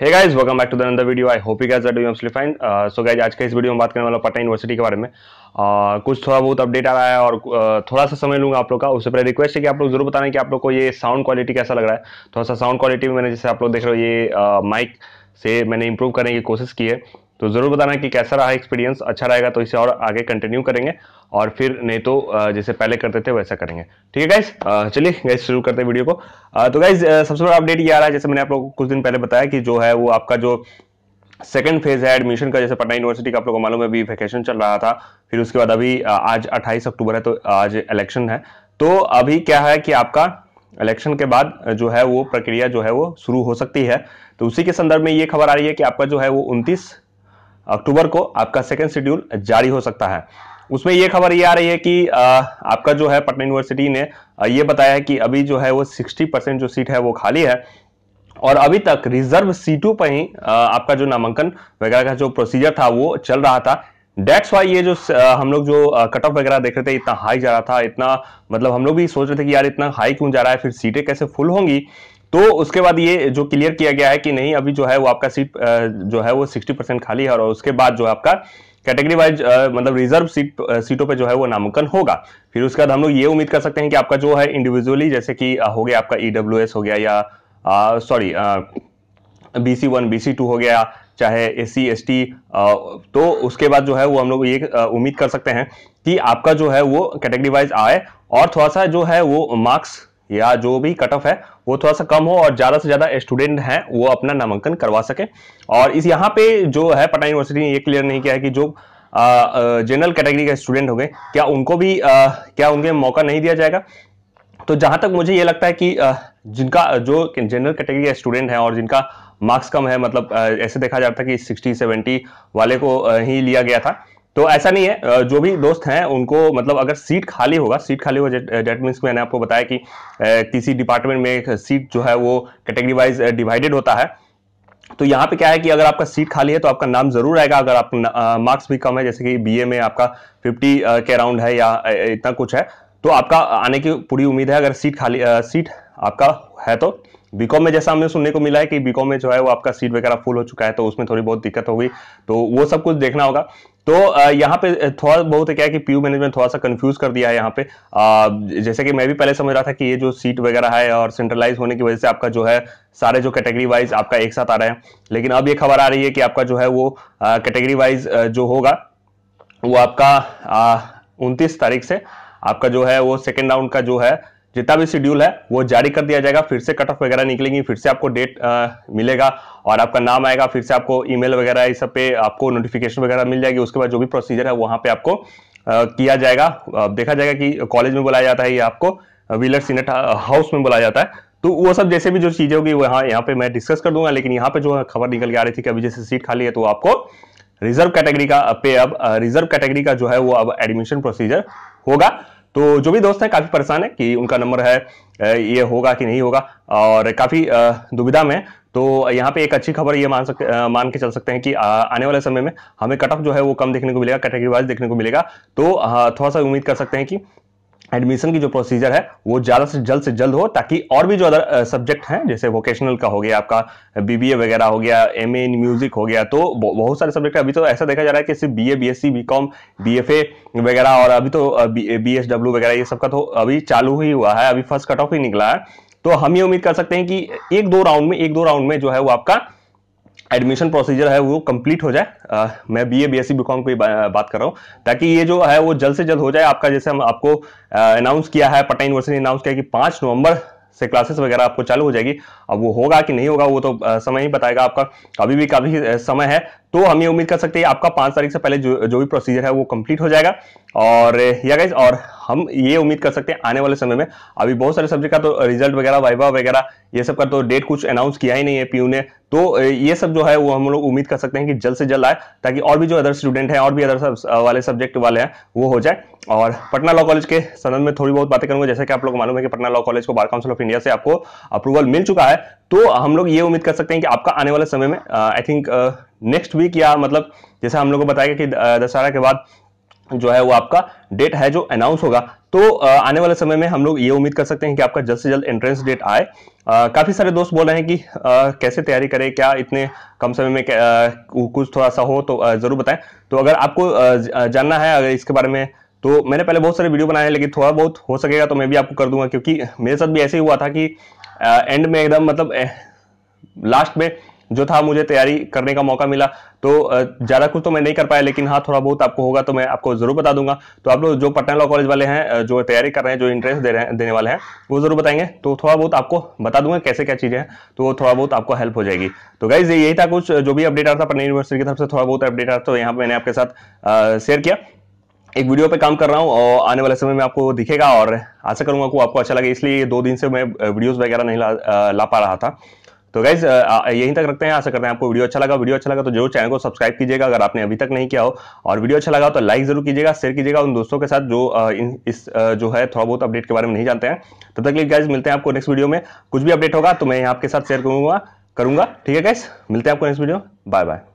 hey guys welcome back to the another video I hope you guys are doing absolutely fine so guys आज का इस video में बात करने वाला पटना यूनिवर्सिटी के बारे में uh, कुछ थोड़ा बहुत अपडेट आ रहा है और uh, थोड़ा सा समय लूंगा आप लोग का उससे पहले रिक्वेस्ट है कि आप लोग जरूर बताना कि आप लोग को ये साउंड क्वालिटी कैसा लग रहा है थोड़ा सा साउंड क्वालिटी में मैंने जैसे आप लोग देख रहे हो ये माइक uh, से मैंने इंप्रूव करने की कोशिश की है तो ज़रूर बताना कि कैसा रहा एक्सपीरियंस अच्छा रहेगा तो इसे और आगे कंटिन्यू करेंगे और फिर नहीं तो जैसे पहले करते थे वैसा करेंगे ठीक है गाइज चलिए गाइज शुरू करते हैं वीडियो को तो गाइज सबसे बड़ा अपडेट ये आ रहा है जैसे मैंने आप लोगों को कुछ दिन पहले बताया कि जो है वो आपका जो सेकेंड फेज है एडमिशन का जैसे पटना यूनिवर्सिटी का आप लोगों को मालूम है अभी वैकेशन चल रहा था फिर उसके बाद अभी आज 28 अक्टूबर है तो आज इलेक्शन है तो अभी क्या है कि आपका इलेक्शन के बाद जो है वो प्रक्रिया जो है वो शुरू हो सकती है तो उसी के संदर्भ में ये खबर आ रही है कि आपका जो है वो 29 अक्टूबर को आपका सेकेंड शेड्यूल जारी हो सकता है उसमें यह खबर ये आ रही है कि आपका जो है पटना यूनिवर्सिटी ने यह बताया है कि अभी जो है वो 60 परसेंट जो सीट है वो खाली है और अभी तक रिजर्व सीटों पर ही आपका जो नामांकन वगैरह का जो प्रोसीजर था वो चल रहा था डेट्स वाई ये जो हम लोग जो कट ऑफ वगैरह देख रहे थे इतना हाई जा रहा था इतना मतलब हम लोग भी सोच रहे थे कि यार इतना हाई क्यों जा रहा है फिर सीटें कैसे फुल होंगी तो उसके बाद ये जो क्लियर किया गया है कि नहीं अभी जो है वो आपका सीट जो है वो सिक्सटी परसेंट खाली है और उसके बाद जो है आपका कैटेगरी वाइज मतलब रिजर्व सीट सीटों पे जो है वो नामांकन होगा फिर उसके बाद हम लोग ये उम्मीद कर सकते हैं कि आपका जो है इंडिविजुअली जैसे कि हो गया आपका ई e हो गया या sorry B C one B C two हो गया चाहे एस सी एस टी तो उसके बाद जो है वो हम लोग ये उम्मीद कर सकते हैं कि आपका जो है वो कैटेगरी वाइज आए और थोड़ा सा जो है वो मार्क्स या जो भी कट ऑफ है वो थोड़ा सा कम हो और ज़्यादा से ज़्यादा स्टूडेंट हैं वो अपना नामांकन करवा सके और इस यहाँ पे जो है पटना यूनिवर्सिटी ने ये क्लियर नहीं किया है कि जो जनरल कैटेगरी के स्टूडेंट हो गए क्या उनको भी आ, क्या उनके मौका नहीं दिया जाएगा तो जहाँ तक मुझे ये लगता है कि आ, जिनका जो जनरल कैटेगरी के स्टूडेंट है और जिनका मार्क्स कम है मतलब ऐसे देखा जाता है कि सिक्सटी सेवेंटी वाले को ही लिया गया था तो ऐसा नहीं है जो भी दोस्त हैं उनको मतलब अगर सीट खाली होगा सीट खाली होगा डेट मीन्स मैंने आपको बताया कि किसी डिपार्टमेंट में सीट जो है वो कैटेगरी वाइज डिवाइडेड होता है तो यहाँ पे क्या है कि अगर आपका सीट खाली है तो आपका नाम जरूर आएगा अगर आप मार्क्स भी कम है जैसे कि बीए में आपका 50 के अराउंड है या इतना कुछ है तो आपका आने की पूरी उम्मीद है अगर सीट खाली आ, सीट आपका है तो बीकॉम में जैसा हमें सुनने को मिला है कि बीकॉम में जो है वो आपका सीट वगैरह फुल हो चुका है तो उसमें थोड़ी बहुत दिक्कत होगी तो वो सब कुछ देखना होगा तो यहाँ पे थोड़ा बहुत क्या है कि पीयू मैनेजमेंट थोड़ा सा कंफ्यूज कर दिया है यहाँ पे जैसे कि मैं भी पहले समझ रहा था कि ये जो सीट वगैरह है और सेंट्रलाइज होने की वजह से आपका जो है सारे जो कैटेगरी वाइज आपका एक साथ आ रहा है लेकिन अब ये खबर आ रही है कि आपका जो है वो कैटेगरी वाइज जो होगा वो आपका उनतीस तारीख से आपका जो है वो सेकेंड राउंड का जो है जितना भी शेड्यूल है वो जारी कर दिया जाएगा फिर से कट ऑफ वगैरह निकलेंगी फिर से आपको डेट मिलेगा और आपका नाम आएगा फिर से आपको ईमेल वगैरह इस सब पे आपको नोटिफिकेशन वगैरह मिल जाएगी उसके बाद जो भी प्रोसीजर है वहाँ पे आपको आ, किया जाएगा आ, देखा जाएगा कि कॉलेज में बुलाया जाता है या आपको व्हीलर सीनेट हाउस में बुलाया जाता है तो वो सब जैसे भी जो चीज़ें होगी वहाँ यहाँ पे मैं डिस्कस कर दूंगा लेकिन यहाँ पे जो खबर निकल के आ रही थी कि अभी जैसे सीट खाली है तो आपको रिजर्व कैटेगरी का पे अब रिजर्व कैटेगरी का जो है वो अब एडमिशन प्रोसीजर होगा तो जो भी दोस्त हैं काफ़ी परेशान है कि उनका नंबर है ये होगा कि नहीं होगा और काफ़ी दुविधा में तो यहाँ पे एक अच्छी खबर ये मान सकते मान के चल सकते हैं कि आने वाले समय में हमें कट ऑफ जो है वो कम देखने को मिलेगा कैटेगरी वाइज देखने को मिलेगा तो थोड़ा सा उम्मीद कर सकते हैं कि एडमिशन की जो प्रोसीजर है वो ज़्यादा से जल्द से जल्द हो ताकि और भी जो अदर सब्जेक्ट हैं जैसे वोकेशनल का हो गया आपका बीबीए वगैरह हो गया एम इन म्यूजिक हो गया तो बहुत सारे सब्जेक्ट अभी तो ऐसा देखा जा रहा है कि सिर्फ बीए बीएससी बीकॉम बीएफए वगैरह और अभी तो बीएसडब्ल्यू वगैरह ये सब का तो अभी चालू ही हुआ है अभी फर्स्ट कट ऑफ ही निकला है तो हम ये उम्मीद कर सकते हैं कि एक दो राउंड में एक दो राउंड में जो है वो आपका एडमिशन प्रोसीजर है वो कंप्लीट हो जाए आ, मैं B A B S C com की बात कर रहा हूँ ताकि ये जो है वो जल्द से जल्द हो जाए आपका जैसे हम आपको अनाउंस किया है पटना यूनिवर्सिटी ने अनाउंस किया कि पाँच नवंबर से क्लासेस वगैरह आपको चालू हो जाएगी अब वो होगा कि नहीं होगा वो तो समय ही बताएगा आपका अभी भी काफ़ी समय है तो हम ये उम्मीद कर सकते हैं आपका पांच तारीख से पहले जो जो भी प्रोसीजर है वो कंप्लीट हो जाएगा और या गाइज और हम ये उम्मीद कर सकते हैं आने वाले समय में अभी बहुत सारे सब्जेक्ट का तो रिजल्ट वगैरह वाइवा वगैरह ये सब का तो डेट कुछ अनाउंस किया ही नहीं है पीयू ने तो ये सब जो है वो हम लोग उम्मीद कर सकते हैं कि जल्द से जल्द आए ताकि और भी जो अदर स्टूडेंट हैं और भी अदर सब वाले सब्जेक्ट वाले हैं वो हो जाए और पटना लॉ कॉलेज के संदर्भ में थोड़ी बहुत बातें करूंगा जैसे कि आप लोग मालूम है कि पटना लॉ कॉलेज को बार काउंसिल ऑफ इंडिया से आपको अप्रूवल मिल चुका है तो हम लोग ये उम्मीद कर सकते हैं कि आपका आने वाले समय में आई थिंक नेक्स्ट वीक या मतलब जैसे हम लोग को बताया कि uh, दशहरा के बाद जो है वो आपका डेट है जो अनाउंस होगा तो uh, आने वाले समय में हम लोग ये उम्मीद कर सकते हैं कि आपका जल्द से जल्द एंट्रेंस डेट आए uh, काफ़ी सारे दोस्त बोल रहे हैं कि आ, कैसे तैयारी करें क्या इतने कम समय में आ, कुछ थोड़ा सा हो तो ज़रूर बताएं तो अगर आपको जानना है अगर इसके बारे में तो मैंने पहले बहुत सारे वीडियो बनाए हैं लेकिन थोड़ा बहुत हो सकेगा तो मैं भी आपको कर दूंगा क्योंकि मेरे साथ भी ऐसे ही हुआ था कि एंड में एकदम मतलब लास्ट में जो था मुझे तैयारी करने का मौका मिला तो ज़्यादा कुछ तो मैं नहीं कर पाया लेकिन हाँ थोड़ा बहुत आपको होगा तो मैं आपको ज़रूर बता दूंगा तो आप लोग जो पटना लॉ कॉलेज वाले हैं जो तैयारी कर रहे हैं जो इंटरेस्ट दे रहे हैं देने वाले हैं वो ज़रूर बताएंगे तो थोड़ा बहुत आपको बता दूंगा कैसे क्या चीज़ें हैं तो वो थोड़ा बहुत आपको हेल्प हो जाएगी तो गाइज यही था कुछ जो भी अपडेट आ था पटना यूनिवर्सिटी की तरफ से थोड़ा बहुत अपडेट आ था तो यहाँ पर मैंने आपके साथ शेयर किया एक वीडियो पे काम कर रहा हूँ और आने वाले समय में आपको दिखेगा और आशा करूंगा कि आपको अच्छा लगे इसलिए दो दिन से मैं वीडियोस वगैरह नहीं ला, ला पा रहा था तो गाइज यहीं तक रखते हैं आशा करते हैं आपको वीडियो अच्छा लगा वीडियो अच्छा लगा तो जरूर चैनल को सब्सक्राइब कीजिएगा अगर आपने अभी तक नहीं किया हो और वीडियो अच्छा लगा तो लाइक जरूर कीजिएगा शेयर कीजिएगा उन दोस्तों के साथ जो इस जो है थोड़ा बहुत अपडेट के बारे में नहीं जानते हैं तब तक लिए गाइज मिलते हैं आपको नेक्स्ट वीडियो में कुछ भी अपडेट होगा तो मैं आपके साथ शेयर करूंगा करूंगा ठीक है गाइज मिलते हैं आपको नेक्स्ट वीडियो बाय बाय